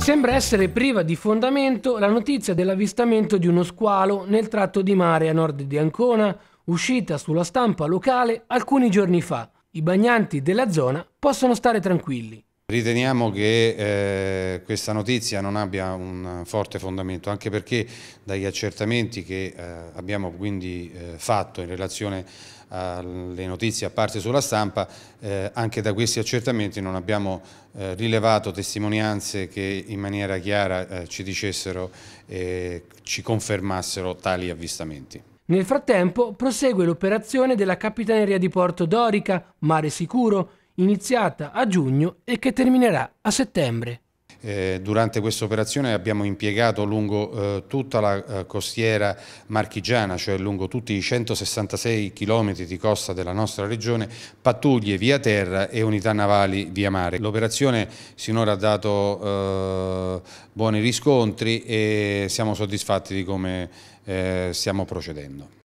Sembra essere priva di fondamento la notizia dell'avvistamento di uno squalo nel tratto di mare a nord di Ancona, uscita sulla stampa locale alcuni giorni fa. I bagnanti della zona possono stare tranquilli. Riteniamo che eh, questa notizia non abbia un forte fondamento, anche perché dagli accertamenti che eh, abbiamo quindi eh, fatto in relazione alle notizie apparse sulla stampa, eh, anche da questi accertamenti non abbiamo eh, rilevato testimonianze che in maniera chiara eh, ci dicessero e ci confermassero tali avvistamenti. Nel frattempo prosegue l'operazione della Capitaneria di Porto Dorica, Mare Sicuro, iniziata a giugno e che terminerà a settembre. Eh, durante questa operazione abbiamo impiegato lungo eh, tutta la eh, costiera marchigiana, cioè lungo tutti i 166 km di costa della nostra regione, pattuglie via terra e unità navali via mare. L'operazione sinora ha dato buoni riscontri e siamo soddisfatti di come stiamo procedendo.